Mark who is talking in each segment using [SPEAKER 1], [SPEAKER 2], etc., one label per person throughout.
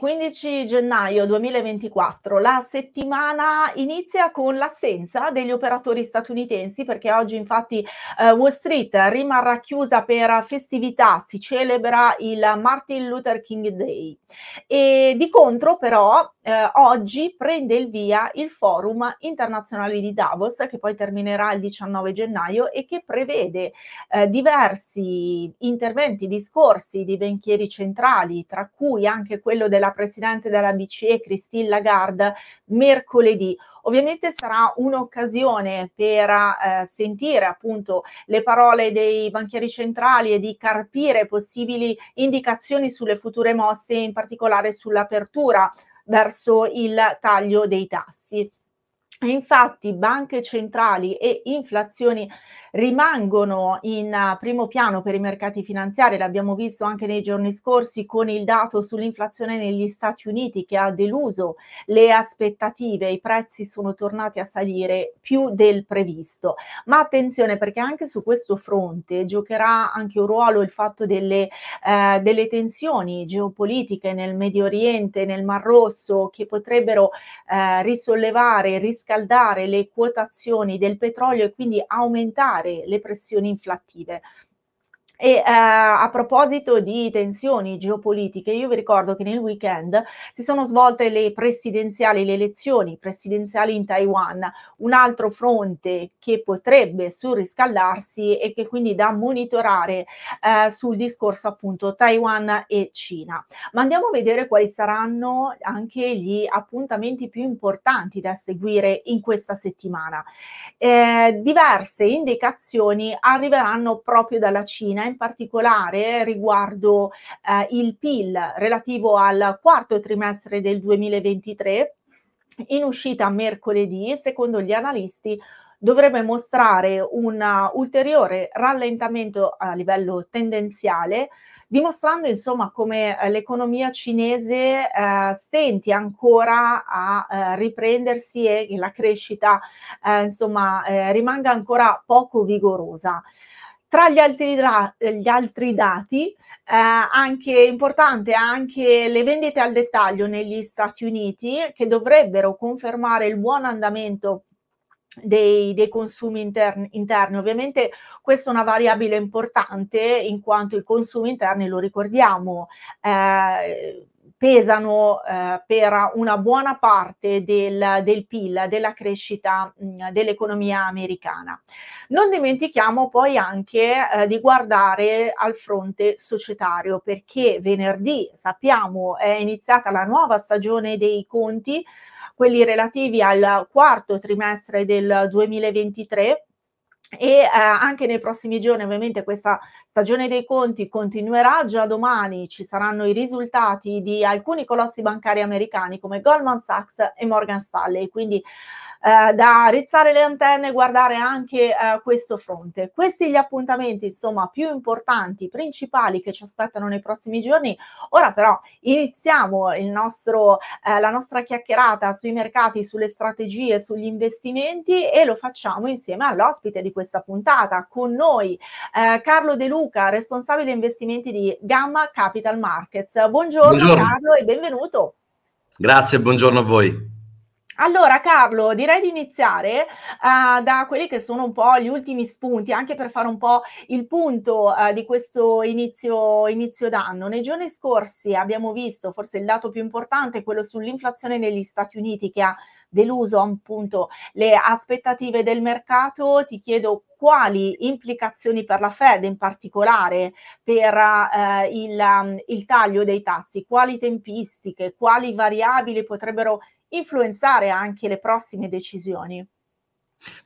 [SPEAKER 1] 15 gennaio 2024 la settimana inizia con l'assenza degli operatori statunitensi perché oggi infatti eh, Wall Street rimarrà chiusa per festività, si celebra il Martin Luther King Day e di contro però eh, oggi prende il via il forum internazionale di Davos che poi terminerà il 19 gennaio e che prevede eh, diversi interventi, discorsi di banchieri centrali tra cui anche quello della la Presidente della BCE Christine Lagarde mercoledì. Ovviamente sarà un'occasione per eh, sentire appunto le parole dei banchieri centrali e di carpire possibili indicazioni sulle future mosse, in particolare sull'apertura verso il taglio dei tassi. Infatti banche centrali e inflazioni rimangono in eh, primo piano per i mercati finanziari, l'abbiamo visto anche nei giorni scorsi con il dato sull'inflazione negli Stati Uniti che ha deluso le aspettative, i prezzi sono tornati a salire più del previsto. Ma attenzione perché anche su questo fronte giocherà anche un ruolo il fatto delle, eh, delle tensioni geopolitiche nel Medio Oriente, nel Mar Rosso, che potrebbero eh, risollevare, riscaldare riscaldare le quotazioni del petrolio e quindi aumentare le pressioni inflattive. E eh, a proposito di tensioni geopolitiche, io vi ricordo che nel weekend si sono svolte le presidenziali, le elezioni presidenziali in Taiwan, un altro fronte che potrebbe surriscaldarsi e che quindi da monitorare eh, sul discorso appunto Taiwan e Cina. Ma andiamo a vedere quali saranno anche gli appuntamenti più importanti da seguire in questa settimana. Eh, diverse indicazioni arriveranno proprio dalla Cina in particolare riguardo eh, il PIL relativo al quarto trimestre del 2023, in uscita mercoledì, secondo gli analisti dovrebbe mostrare un ulteriore rallentamento a livello tendenziale, dimostrando insomma come l'economia cinese eh, stenti ancora a eh, riprendersi e la crescita eh, insomma eh, rimanga ancora poco vigorosa. Tra gli altri, gli altri dati, eh, anche importante anche le vendite al dettaglio negli Stati Uniti che dovrebbero confermare il buon andamento dei, dei, consumi interni, interni, Ovviamente questa è una variabile importante in quanto i consumi interni, lo ricordiamo, eh, pesano eh, per una buona parte del, del PIL, della crescita mm, dell'economia americana. Non dimentichiamo poi anche eh, di guardare al fronte societario perché venerdì, sappiamo, è iniziata la nuova stagione dei conti, quelli relativi al quarto trimestre del 2023 e eh, anche nei prossimi giorni ovviamente questa stagione dei conti continuerà già domani ci saranno i risultati di alcuni colossi bancari americani come Goldman Sachs e Morgan Stanley quindi eh, da rizzare le antenne e guardare anche eh, questo fronte. Questi gli appuntamenti insomma più importanti, principali che ci aspettano nei prossimi giorni. Ora però iniziamo nostro, eh, la nostra chiacchierata sui mercati, sulle strategie, sugli investimenti e lo facciamo insieme all'ospite di questa puntata. Con noi eh, Carlo De Luca, responsabile investimenti di Gamma Capital Markets. Buongiorno, buongiorno. Carlo e benvenuto.
[SPEAKER 2] Grazie, buongiorno
[SPEAKER 1] a voi. Allora Carlo, direi di iniziare uh, da quelli che sono un po' gli ultimi spunti, anche per fare un po' il punto uh, di questo inizio, inizio d'anno. Nei giorni scorsi abbiamo visto forse il dato più importante, quello sull'inflazione negli Stati Uniti che ha deluso appunto le aspettative del mercato. Ti chiedo quali implicazioni per la Fed, in particolare per uh, il, um, il taglio dei tassi, quali tempistiche, quali variabili potrebbero influenzare anche le prossime decisioni.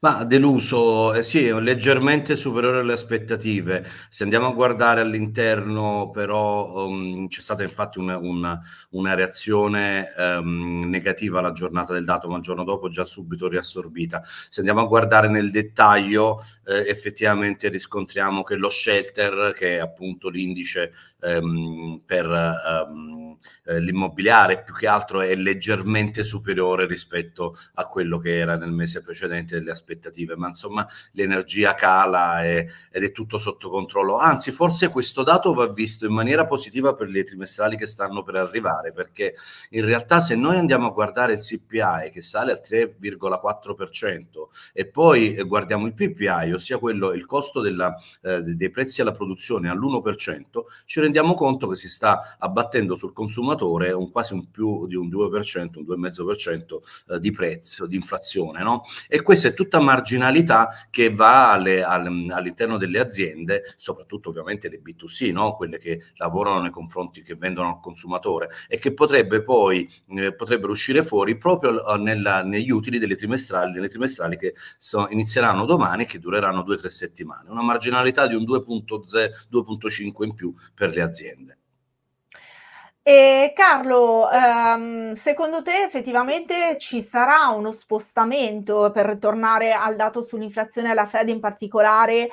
[SPEAKER 2] Ma deluso, eh sì, leggermente superiore alle aspettative. Se andiamo a guardare all'interno, però um, c'è stata infatti un, un, una reazione um, negativa alla giornata del dato, ma il giorno dopo già subito riassorbita. Se andiamo a guardare nel dettaglio, eh, effettivamente riscontriamo che lo shelter, che è appunto l'indice ehm, per ehm, eh, l'immobiliare, più che altro è leggermente superiore rispetto a quello che era nel mese precedente delle aspettative, ma insomma l'energia cala e, ed è tutto sotto controllo. Anzi, forse questo dato va visto in maniera positiva per le trimestrali che stanno per arrivare, perché in realtà se noi andiamo a guardare il CPI che sale al 3,4% e poi eh, guardiamo il PPI, ossia quello, il costo della, eh, dei prezzi alla produzione all'1%, ci rendiamo rendiamo conto che si sta abbattendo sul consumatore un quasi un più di un 2%, un 2,5% eh, di prezzo, di inflazione. No? E questa è tutta marginalità che va alle, alle, all'interno delle aziende, soprattutto ovviamente le B2C, no? quelle che lavorano nei confronti, che vendono al consumatore e che potrebbe poi, eh, potrebbero uscire fuori proprio eh, nella, negli utili delle trimestrali, delle trimestrali che so, inizieranno domani e che dureranno 2-3 settimane. Una marginalità di un 2.0, 2.5 in più per le aziende aziende.
[SPEAKER 1] E Carlo, ehm, secondo te effettivamente ci sarà uno spostamento per tornare al dato sull'inflazione alla Fed in particolare eh,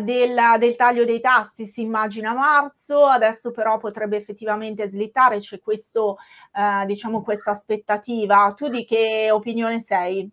[SPEAKER 1] del, del, taglio dei tassi? Si immagina a marzo, adesso però potrebbe effettivamente slittare, c'è questo, eh, diciamo, questa aspettativa. Tu di che opinione sei?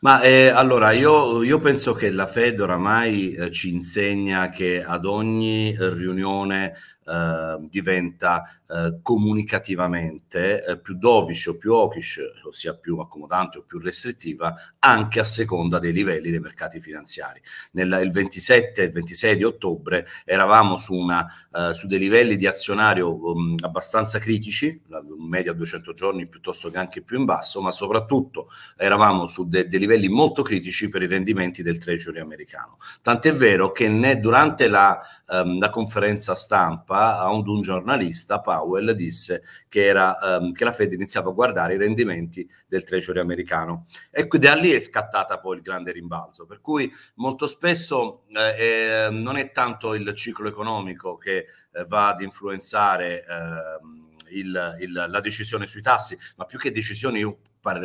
[SPEAKER 2] Ma eh, allora io, io, penso che la Fed oramai eh, ci insegna che ad ogni eh, riunione Ehm, diventa eh, comunicativamente eh, più dovish o più hawkish, ossia più accomodante o più restrittiva, anche a seconda dei livelli dei mercati finanziari. Nel, il 27 e il 26 di ottobre eravamo su, una, eh, su dei livelli di azionario um, abbastanza critici, media 200 giorni piuttosto che anche più in basso, ma soprattutto eravamo su dei livelli molto critici per i rendimenti del treasury americano. Tant'è vero che né durante la, um, la conferenza stampa fa ad un giornalista, Powell disse che, era, um, che la Fed iniziava a guardare i rendimenti del treasury americano. E da lì è scattata poi il grande rimbalzo. Per cui molto spesso eh, eh, non è tanto il ciclo economico che eh, va ad influenzare. Ehm, il, il, la decisione sui tassi, ma più che decisioni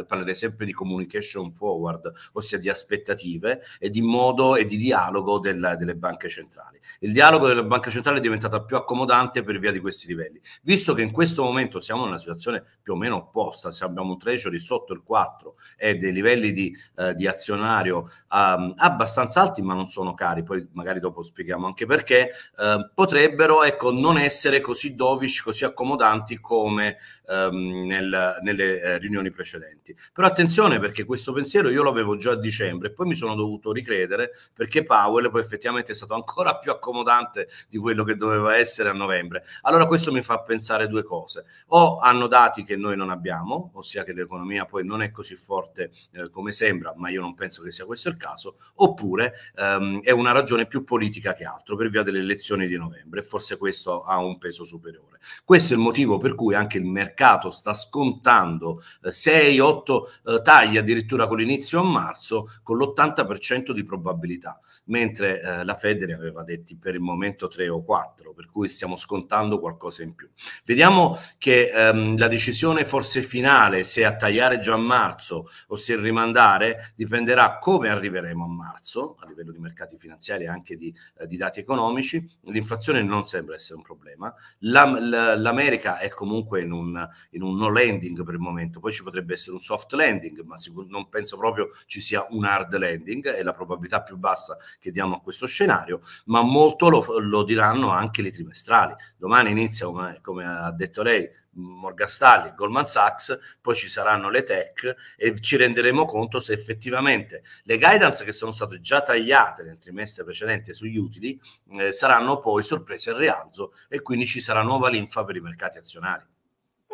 [SPEAKER 2] parlerei sempre di communication forward, ossia di aspettative e di modo e di dialogo del, delle banche centrali. Il dialogo delle banche centrali è diventato più accomodante per via di questi livelli, visto che in questo momento siamo in una situazione più o meno opposta, se abbiamo un treasury sotto il 4 e dei livelli di, eh, di azionario um, abbastanza alti, ma non sono cari, poi magari dopo spieghiamo anche perché, eh, potrebbero ecco, non essere così dovici, così accomodanti come ehm, nel, nelle eh, riunioni precedenti presenti. Però attenzione perché questo pensiero io l'avevo già a dicembre e poi mi sono dovuto ricredere perché Powell poi effettivamente è stato ancora più accomodante di quello che doveva essere a novembre. Allora questo mi fa pensare due cose. O hanno dati che noi non abbiamo, ossia che l'economia poi non è così forte eh, come sembra, ma io non penso che sia questo il caso, oppure ehm, è una ragione più politica che altro per via delle elezioni di novembre. Forse questo ha un peso superiore. Questo è il motivo per cui anche il mercato sta scontando eh, sei 6-8 eh, tagli addirittura con l'inizio a marzo con l'80% di probabilità, mentre eh, la Fed ne aveva detti per il momento 3 o 4, per cui stiamo scontando qualcosa in più. Vediamo che ehm, la decisione forse finale, se a tagliare già a marzo o se rimandare, dipenderà come arriveremo a marzo a livello di mercati finanziari e anche di, eh, di, dati economici. L'inflazione non sembra essere un problema. La, L'America è comunque in un, in un no landing per il momento, poi ci potrebbe essere essere un soft landing, ma sicur- non penso proprio ci sia un hard landing, è la probabilità più bassa che diamo a questo scenario, ma molto lo, lo diranno anche le trimestrali. Domani inizia, come, come ha detto lei, Morgan Stanley, Goldman Sachs, poi ci saranno le tech e ci renderemo conto se effettivamente le guidance che sono state già tagliate nel trimestre precedente sugli utili eh, saranno poi sorprese al rialzo e quindi ci sarà nuova linfa per i mercati azionari.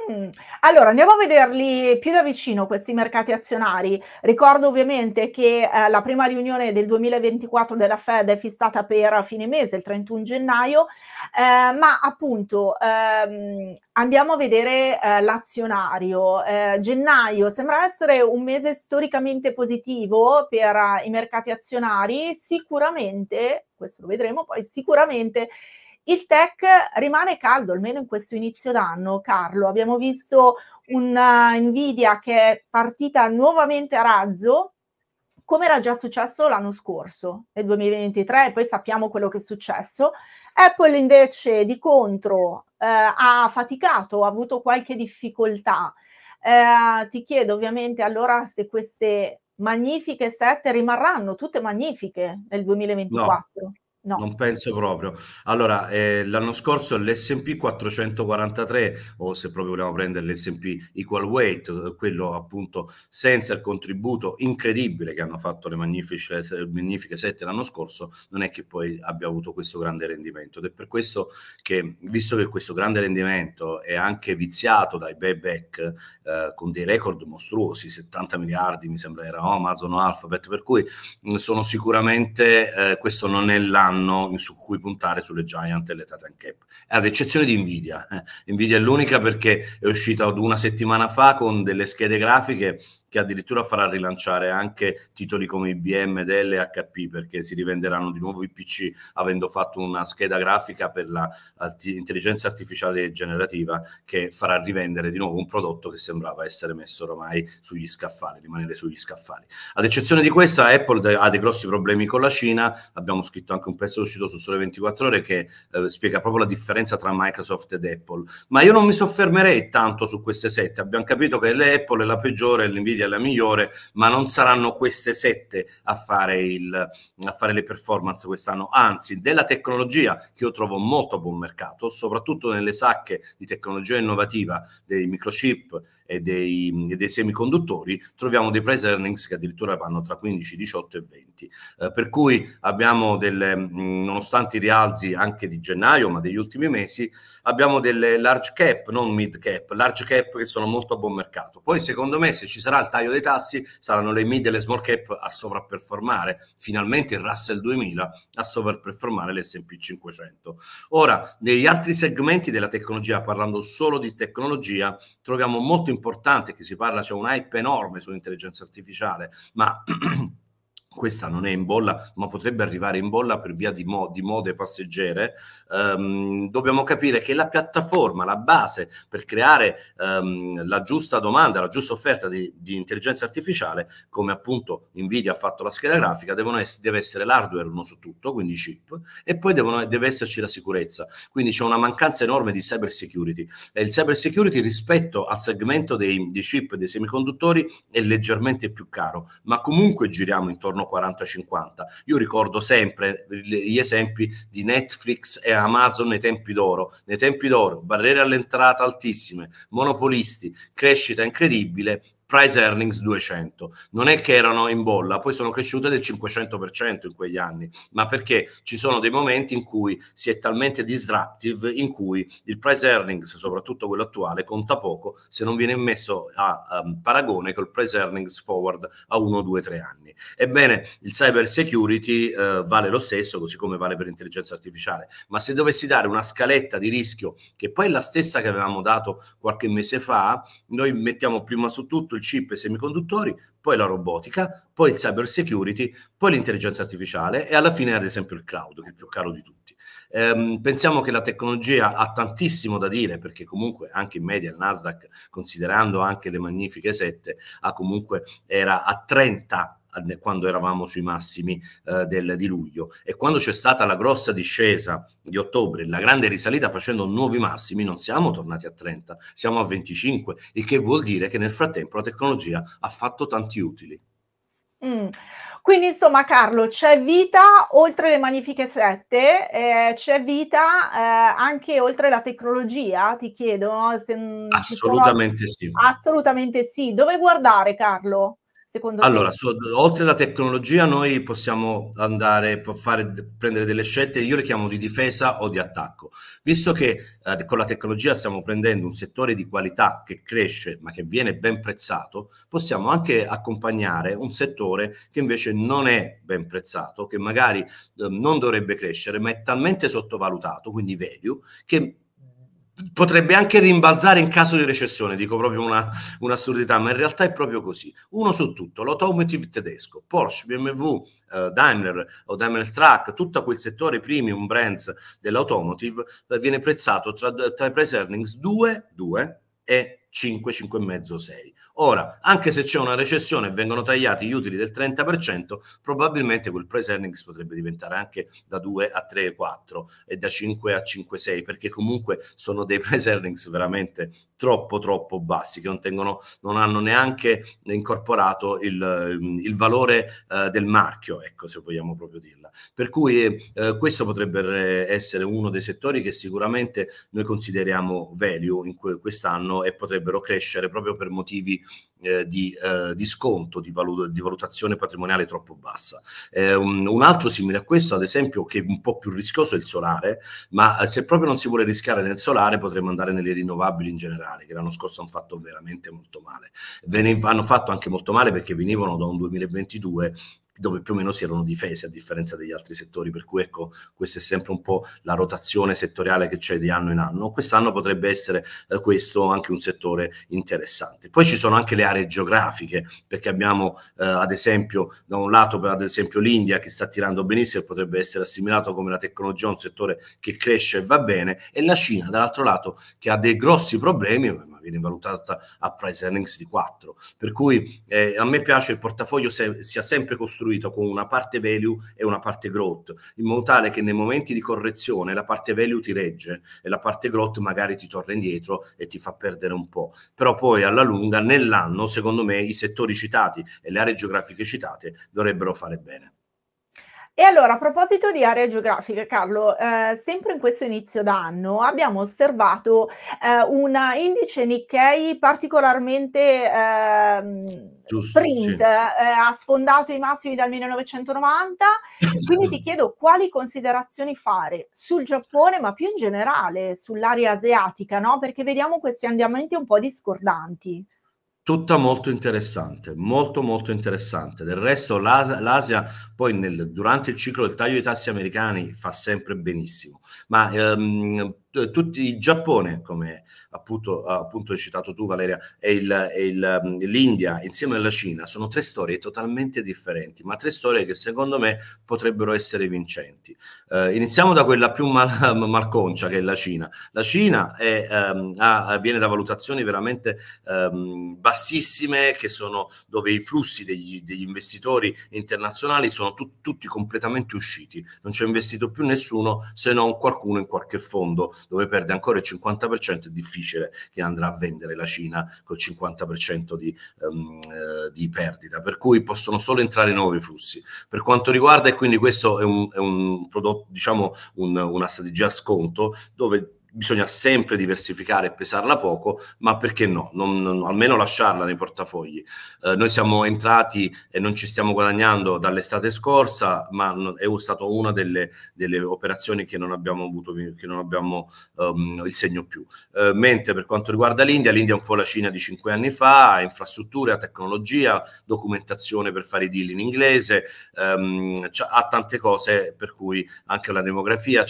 [SPEAKER 1] Mm. Allora andiamo a vederli più da vicino questi mercati azionari. Ricordo ovviamente che eh, la prima riunione del 2024 della Fed è fissata per fine mese, il 31 gennaio, eh, ma appunto ehm, andiamo a vedere eh, l'azionario. Eh, gennaio sembra essere un mese storicamente positivo per uh, i mercati azionari, sicuramente, questo lo vedremo poi, sicuramente il tech rimane caldo, almeno in questo inizio d'anno, Carlo. Abbiamo visto una eh, Nvidia che è partita nuovamente a razzo, come era già successo l'anno scorso, nel 2023, e poi sappiamo quello che è successo. Apple invece di contro eh, ha faticato, ha avuto qualche difficoltà. Eh, ti chiedo ovviamente allora se queste magnifiche sette rimarranno tutte magnifiche nel 2024. No. No.
[SPEAKER 2] Non penso proprio. Allora, eh, l'anno scorso l'SP 443, o se proprio vogliamo prendere l'SP Equal Weight, eh, quello appunto senza il contributo incredibile che hanno fatto le magnifiche, magnifiche 7 l'anno scorso, non è che poi abbia avuto questo grande rendimento. Ed è per questo che, visto che questo grande rendimento è anche viziato dai buyback eh, con dei record mostruosi, 70 miliardi mi sembra era Amazon o Alphabet, per cui mh, sono sicuramente eh, questo non è l'anno hanno su cui puntare sulle Giant e le Titan Cap, eh, ad eccezione di Nvidia. Eh. Nvidia è l'unica perché è uscita una settimana fa con delle schede grafiche che addirittura farà rilanciare anche titoli come IBM, Dell e HP perché si rivenderanno di nuovo i PC avendo fatto una scheda grafica per l'intelligenza artificiale generativa che farà rivendere di nuovo un prodotto che sembrava essere messo ormai sugli scaffali, rimanere sugli scaffali. Ad eccezione di questa Apple ha dei grossi problemi con la Cina, abbiamo scritto anche un pezzo uscito su Sole 24 ore che eh, spiega proprio la differenza tra Microsoft ed Apple, ma io non mi soffermerei tanto su queste sette, abbiamo capito che l'Apple è la peggiore e Brasile è migliore, ma non saranno queste sette a fare, il, a fare le performance quest'anno, anzi della tecnologia che io trovo molto buon mercato, soprattutto nelle sacche di tecnologia innovativa dei microchip, e dei, e dei semiconduttori, troviamo dei price earnings che addirittura vanno tra 15, 18 e 20. Eh, per cui abbiamo delle, mm, nonostante i rialzi anche di gennaio, ma degli ultimi mesi, abbiamo delle large cap, non mid cap, large cap che sono molto a buon mercato. Poi secondo me se ci sarà il taglio dei tassi saranno le mid e le small cap a sovrapperformare, finalmente il Russell 2000 a sovrapperformare l'S&P 500. Ora, negli altri segmenti della tecnologia, parlando solo di tecnologia, troviamo molto importante che si parla, c'è un hype enorme sull'intelligenza artificiale, ma questa non è in bolla, ma potrebbe arrivare in bolla per via di, mo- di mode passeggere, um, dobbiamo capire che la piattaforma, la base per creare um, la giusta domanda, la giusta offerta di, di, intelligenza artificiale, come appunto Nvidia ha fatto la scheda grafica, es- deve essere l'hardware uno su tutto, quindi chip, e poi devono- deve esserci la sicurezza. Quindi c'è una mancanza enorme di cyber security. E il cyber security rispetto al segmento dei, dei chip, dei semiconduttori, è leggermente più caro, ma comunque giriamo intorno 40-50. Io ricordo sempre gli esempi di Netflix e Amazon nei tempi d'oro. Nei tempi d'oro, barriere all'entrata altissime, monopolisti, crescita incredibile, price earnings 200. Non è che erano in bolla, poi sono cresciute del 500% in quegli anni, ma perché ci sono dei momenti in cui si è talmente disruptive in cui il price earnings, soprattutto quello attuale, conta poco se non viene messo a um, paragone col price earnings forward a 1, 2, 3 anni. Ebbene, il cyber security uh, vale lo stesso, così come vale per l'intelligenza artificiale, ma se dovessi dare una scaletta di rischio, che poi è la stessa che avevamo dato qualche mese fa, noi mettiamo prima su tutto sul chip e semiconduttori, poi la robotica, poi il cyber security, poi l'intelligenza artificiale e alla fine ad esempio il cloud, che è il più caro di tutti. Ehm, pensiamo che la tecnologia ha tantissimo da dire perché comunque anche in media il Nasdaq, considerando anche le magnifiche sette, ha comunque era a 30 eh, quando eravamo sui massimi eh, del, di luglio e quando c'è stata la grossa discesa di ottobre, la grande risalita facendo nuovi massimi, non siamo tornati a 30, siamo a 25, il che vuol dire che nel frattempo la tecnologia ha fatto tanti utili.
[SPEAKER 1] Mm. Quindi insomma Carlo c'è vita oltre le magnifiche sette, eh, c'è vita eh, anche oltre la tecnologia, ti chiedo. Se, mm, Assolutamente sono... sì. Assolutamente sì. Dove guardare Carlo? Secondo allora,
[SPEAKER 2] so, oltre alla tecnologia noi possiamo andare, fare, prendere delle scelte, io le chiamo di difesa o di attacco, visto che eh, con la tecnologia stiamo prendendo un settore di qualità che cresce ma che viene ben prezzato, possiamo anche accompagnare un settore che invece non è ben prezzato, che magari eh, non dovrebbe crescere ma è talmente sottovalutato, quindi value, che potrebbe anche rimbalzare in caso di recessione, dico proprio una, un'assurdità, ma in realtà è proprio così. Uno su tutto, l'automotive tedesco, Porsche, BMW, eh, Daimler o Daimler Truck, tutto quel settore premium brands dell'automotive eh, viene prezzato tra, tra i price earnings 2, 2 e 5, 5,5, 6. Ora, anche se c'è una recessione e vengono tagliati gli utili del 30%, probabilmente quel price earnings potrebbe diventare anche da 2 a 3, 4 e da 5 a 5, 6, perché comunque sono dei price earnings veramente troppo troppo bassi che non, tengono, non hanno neanche incorporato il, il valore eh, del marchio ecco se vogliamo proprio dirla per cui eh, questo potrebbe essere uno dei settori che sicuramente noi consideriamo value in que- quest'anno e potrebbero crescere proprio per motivi eh, di, eh, di, sconto di, valut- di, valutazione patrimoniale troppo bassa. Eh, un, un, altro simile a questo, ad esempio, che è un po' più rischioso è il solare, ma eh, se proprio non si vuole rischiare nel solare potremmo andare nelle rinnovabili in generale, che l'anno scorso hanno fatto veramente molto male. Ve ne hanno fatto anche molto male perché venivano da un 2022 dove più o meno si erano difese a differenza degli altri settori, per cui ecco questa è sempre un po' la rotazione settoriale che c'è di anno in anno. Quest'anno potrebbe essere eh, questo anche un settore interessante. Poi ci sono anche le aree geografiche, perché abbiamo eh, ad esempio da un lato per, ad esempio l'India che sta tirando benissimo e potrebbe essere assimilato come la tecnologia un settore che cresce e va bene, e la Cina dall'altro lato che ha dei grossi problemi, viene valutata a price earnings di 4. Per cui eh, a me piace il portafoglio se, sia sempre costruito con una parte value e una parte growth, in modo tale che nei momenti di correzione la parte value ti regge e la parte growth magari ti torna indietro e ti fa perdere un po'. Però poi alla lunga, nell'anno, secondo me, i settori citati e le aree geografiche citate dovrebbero fare bene.
[SPEAKER 1] E allora, a proposito di area geografica, Carlo, eh, sempre in questo inizio d'anno abbiamo osservato eh, un indice Nikkei particolarmente eh, Giusto, sprint, sì. Eh, ha sfondato i massimi dal 1990, quindi ti chiedo quali considerazioni fare sul Giappone, ma più in generale sull'area asiatica, no? perché vediamo questi andamenti un po' discordanti
[SPEAKER 2] tutta molto interessante, molto molto interessante. Del resto l'Asia, l'Asia poi nel, durante il ciclo del taglio dei tassi americani fa sempre benissimo, ma ehm, eh, tutti il Giappone, come appunto, appunto hai citato tu Valeria, e, il, e il, mm, l'India insieme alla Cina sono tre storie totalmente differenti, ma tre storie che secondo me potrebbero essere vincenti. Eh, iniziamo da quella più mal, malconcia che è la Cina. La Cina è, ehm, ha, viene da valutazioni veramente ehm, bassissime, che sono dove i flussi degli, degli investitori internazionali sono tu, tutti completamente usciti, non c'è investito più nessuno se non qualcuno in qualche fondo dove perde ancora il 50%, è difficile che andrà a vendere la Cina col 50% di, um, eh, di, perdita, per cui possono solo entrare nuovi flussi. Per quanto riguarda, e quindi questo è un, è un prodotto, diciamo un, una strategia a sconto, dove bisogna sempre diversificare e pesarla poco, ma perché no? Non, non, almeno lasciarla nei portafogli. Eh, noi siamo entrati e non ci stiamo guadagnando dall'estate scorsa, ma è stata una delle, delle operazioni che non abbiamo avuto, che non abbiamo um, il segno più. Eh, mentre per quanto riguarda l'India, l'India è un po' la Cina di cinque anni fa, ha infrastrutture, ha tecnologia, documentazione per fare i deal in inglese, ehm, ha tante cose per cui anche la demografia, ha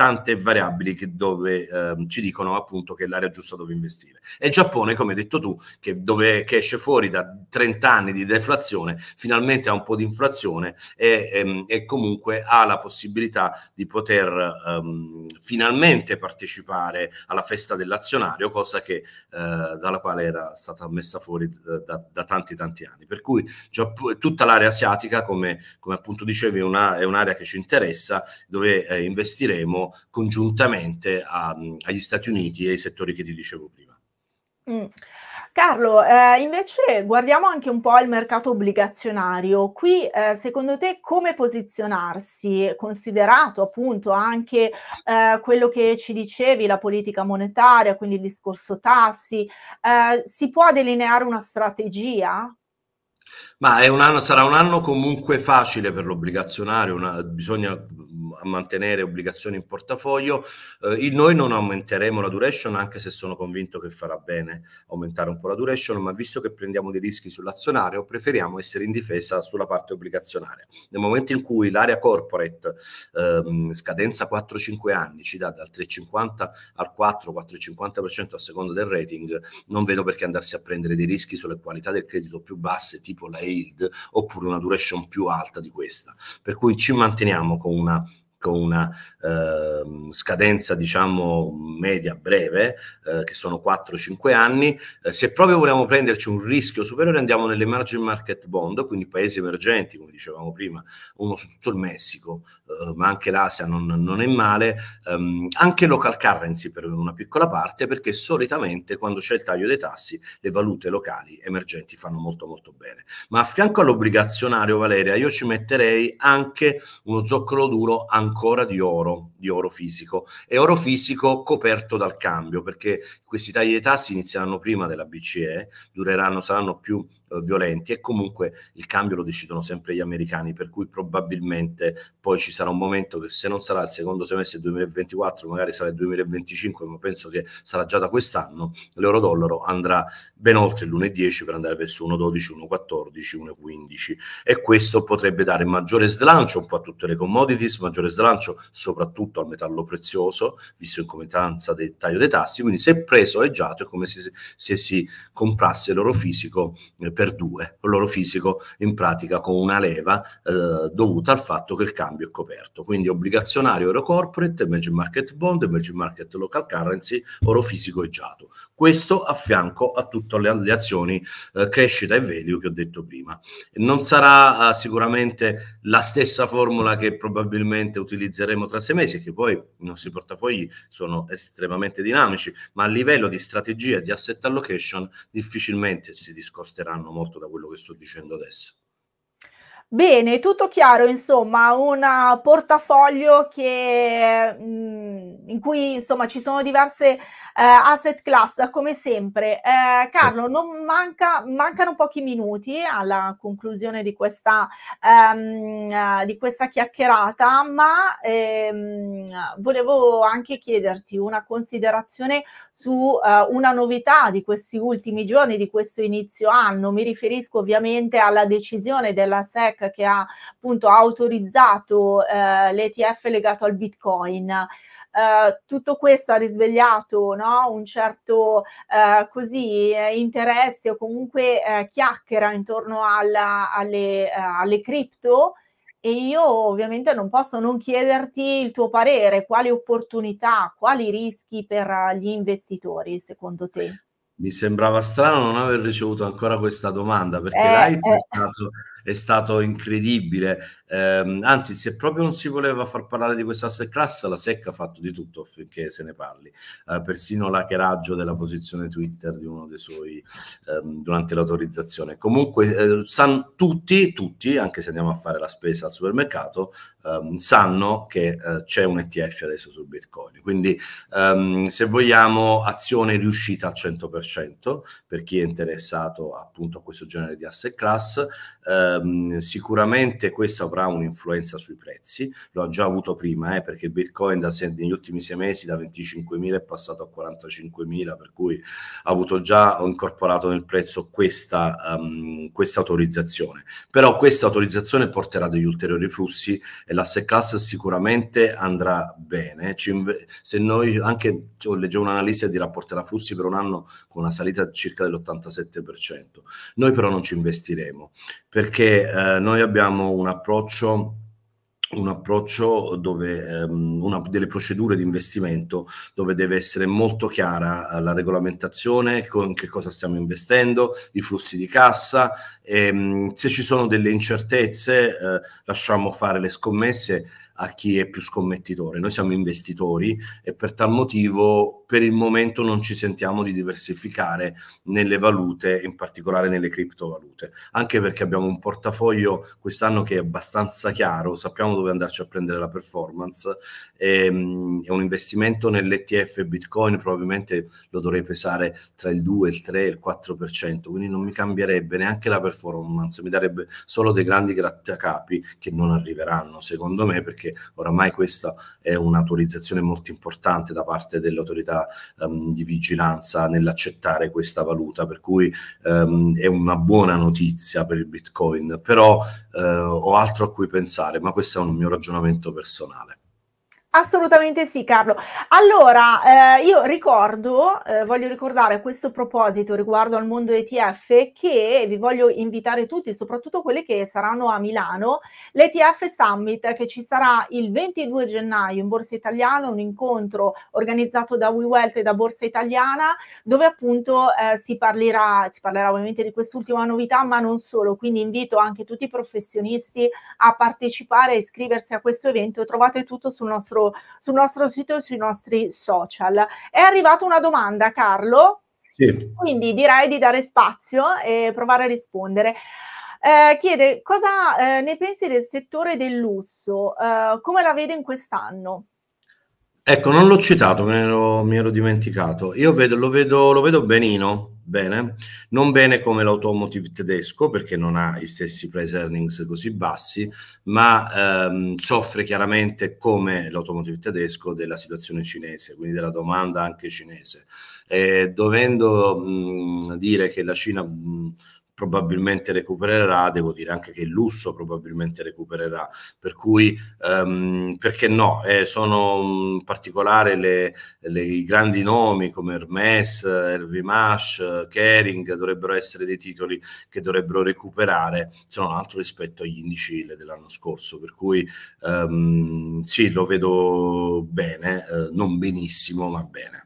[SPEAKER 2] tante variabili dove eh, ci dicono appunto che è l'area giusta dove investire. E Giappone, come hai detto tu, che, dove, che esce fuori da 30 anni di deflazione, finalmente ha un po' di inflazione e, e, ehm, e comunque ha la possibilità di poter um, finalmente partecipare alla festa dell'azionario, cosa che, eh, dalla quale era stata messa fuori eh, da, da tanti tanti anni. Per cui Giappone, tutta l'area asiatica, come, come, appunto dicevi, una, è un'area che ci interessa, dove eh, investiremo congiuntamente a, agli Stati Uniti e ai settori che ti dicevo prima.
[SPEAKER 1] Mm. Carlo, eh, invece guardiamo anche un po' il mercato obbligazionario. Qui, eh, secondo te, come posizionarsi, considerato appunto anche eh, quello che ci dicevi, la politica monetaria, quindi il discorso tassi, eh, si può delineare una strategia?
[SPEAKER 2] Ma un anno, sarà un anno comunque facile per l'obbligazionario, una, bisogna a mantenere obbligazioni in portafoglio. Eh, noi non aumenteremo la duration, anche se sono convinto che farà bene aumentare un po' la duration, ma visto che prendiamo dei rischi sull'azionario, preferiamo essere in difesa sulla parte obbligazionaria. Nel momento in cui l'area corporate, ehm, scadenza 4-5 anni, ci dà dal 3,50 al 4, 4,50% a seconda del rating, non vedo perché andarsi a prendere dei rischi sulle qualità del credito più basse, tipo la yield, oppure una duration più alta di questa. Per cui ci manteniamo con una con una eh, scadenza diciamo media breve eh, che sono 4-5 anni eh, se proprio vogliamo prenderci un rischio superiore andiamo nelle margin market bond quindi paesi emergenti come dicevamo prima uno su tutto il Messico eh, ma anche l'Asia non, non è male ehm, anche local currency per una piccola parte perché solitamente quando c'è il taglio dei tassi le valute locali emergenti fanno molto molto bene ma a fianco all'obbligazionario Valeria io ci metterei anche uno zoccolo duro anche ancora di oro, di oro fisico e oro fisico coperto dal cambio perché questi tagli di tassi inizieranno prima della BCE, dureranno, saranno più eh, violenti e comunque il cambio lo decidono sempre gli americani, per cui probabilmente poi ci sarà un momento che se non sarà il secondo semestre 2024, magari sarà il 2025, ma penso che sarà già da quest'anno, l'euro-dollaro andrà ben oltre l'1,10 per andare verso 1,12, 1,14, 1,15 e questo potrebbe dare maggiore slancio un po' a tutte le commodities, maggiore slancio soprattutto al metallo prezioso, visto in comitanza del taglio dei tassi, quindi se preso eggiato è come se, se si comprasse l'oro fisico eh, per due il loro fisico in pratica con una leva eh, dovuta al fatto che il cambio è coperto. Quindi obbligazionario euro corporate, emerging market bond, emerging market local currency, oro fisico e giato. Questo a fianco a tutte le, le azioni eh, crescita e value che ho detto prima. Non sarà eh, sicuramente la stessa formula che probabilmente utilizzeremo tra sei mesi, che poi i nostri portafogli sono estremamente dinamici, ma a livello di strategia di asset allocation difficilmente si discosteranno molto da quello che sto dicendo adesso.
[SPEAKER 1] Bene, tutto chiaro, insomma, un portafoglio che, mm, in cui insomma, ci sono diverse eh, asset class, come sempre. Eh, Carlo, non manca, mancano pochi minuti alla conclusione di questa, ehm, eh, di questa chiacchierata, ma ehm, volevo anche chiederti una considerazione su eh, una novità di questi ultimi giorni, di questo inizio anno. Mi riferisco ovviamente alla decisione della SEC SEC che ha appunto autorizzato eh, l'ETF legato al Bitcoin. Uh, tutto questo ha risvegliato no? un certo uh, così, eh, interesse o comunque eh, chiacchiera intorno alla, alle, uh, alle cripto e io ovviamente non posso non chiederti il tuo parere, quali opportunità, quali rischi per gli investitori secondo te?
[SPEAKER 2] Mi sembrava strano non aver ricevuto ancora questa domanda perché eh, l'hai pensato è stato incredibile Ehm, anzi, se proprio non si voleva far parlare di questa asset class, la SEC ha fatto di tutto affinché se ne parli, eh, persino l'hackeraggio della posizione Twitter di uno dei suoi ehm, durante l'autorizzazione. Comunque, eh, san, tutti, tutti, anche se andiamo a fare la spesa al supermercato, ehm, sanno che eh, c'è un ETF adesso su Bitcoin. Quindi, ehm, se vogliamo, azione riuscita al 100% per chi è interessato appunto a questo genere di asset class. Ehm, sicuramente questa avrà avrà un'influenza sui prezzi, l'ho già avuto prima eh, perché Bitcoin da, se, negli ultimi sei mesi da 25.000 è passato a 45.000 per cui ha avuto già incorporato nel prezzo questa, um, questa autorizzazione, però questa autorizzazione porterà degli ulteriori flussi e l'asset class sicuramente andrà bene, Ci, se noi anche leggevo un'analisi di rapporterà flussi per un anno con una salita circa dell'87%, noi però non ci investiremo perché eh, noi abbiamo un approccio approccio un approccio dove ehm, una delle procedure di investimento dove deve essere molto chiara eh, la regolamentazione con che cosa stiamo investendo, i flussi di cassa, ehm, se ci sono delle incertezze eh, lasciamo fare le scommesse a chi è più scommettitore. Noi siamo investitori e per tal motivo per il momento non ci sentiamo di diversificare nelle valute, in particolare nelle criptovalute, anche perché abbiamo un portafoglio quest'anno che è abbastanza chiaro, sappiamo dove andarci a prendere la performance, e, um, è un investimento nell'ETF Bitcoin, probabilmente lo dovrei pesare tra il 2, il 3 e il 4%, quindi non mi cambierebbe neanche la performance, mi darebbe solo dei grandi grattacapi che non arriveranno secondo me perché perché oramai questa è un'autorizzazione molto importante da parte delle autorità um, ehm, di vigilanza nell'accettare questa valuta, per cui um, è una buona notizia per il Bitcoin, però uh, ho altro a cui pensare, ma questo è un mio ragionamento personale.
[SPEAKER 1] Assolutamente sì, Carlo. Allora, eh, io ricordo, eh, voglio ricordare a questo proposito riguardo al mondo ETF che vi voglio invitare tutti, soprattutto quelli che saranno a Milano, l'ETF Summit che ci sarà il 22 gennaio in Borsa Italiana, un incontro organizzato da WeWealth e da Borsa Italiana, dove appunto eh, si, parlerà, si parlerà ovviamente di quest'ultima novità, ma non solo. Quindi invito anche tutti i professionisti a partecipare, e iscriversi a questo evento. Trovate tutto sul nostro nostro, sul nostro sito e sui nostri social. È arrivata una domanda, Carlo. Sì. Quindi direi di dare spazio e provare a rispondere. Eh, chiede cosa eh, ne pensi del settore del lusso, eh, come la vede in quest'anno?
[SPEAKER 2] Ecco, non l'ho citato, me ero, mi ero dimenticato. Io vedo, lo, vedo, lo vedo benino, bene, non bene come l'automotive tedesco perché non ha gli stessi price earnings così bassi, ma ehm, soffre chiaramente come l'automotive tedesco della situazione cinese, quindi della domanda anche cinese. Eh, dovendo mh, dire che la Cina mh, probabilmente recupererà, devo dire anche che il lusso probabilmente recupererà, per cui ehm, perché no, eh, sono in mm, particolare le, le, i grandi nomi come Hermes, Hervé Mash, Kering dovrebbero essere dei titoli che dovrebbero recuperare, se non altro rispetto agli indici dell'anno scorso, per cui ehm, sì, lo vedo bene, eh, non benissimo, ma bene.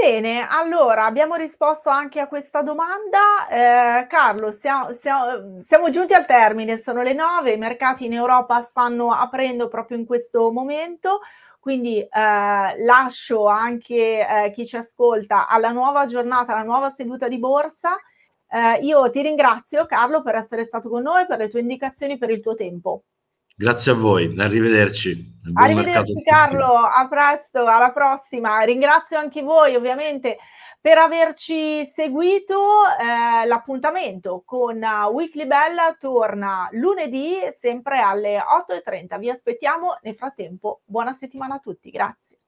[SPEAKER 1] Bene, allora abbiamo risposto anche a questa domanda. Eh, Carlo, siamo, siamo, siamo, giunti al termine, sono le nove, i mercati in Europa stanno aprendo proprio in questo momento, quindi eh, lascio anche eh, chi ci ascolta alla nuova giornata, alla nuova seduta di borsa. Eh, io ti ringrazio Carlo per essere stato con noi, per le tue indicazioni, per il tuo tempo.
[SPEAKER 2] Grazie a voi, arrivederci. Arrivederci Carlo,
[SPEAKER 1] a presto, alla prossima. Ringrazio anche voi ovviamente per averci seguito. Eh, l'appuntamento con eh, Weekly Bella torna lunedì sempre alle 8.30. Vi aspettiamo. Nel frattempo, buona settimana a tutti. Grazie.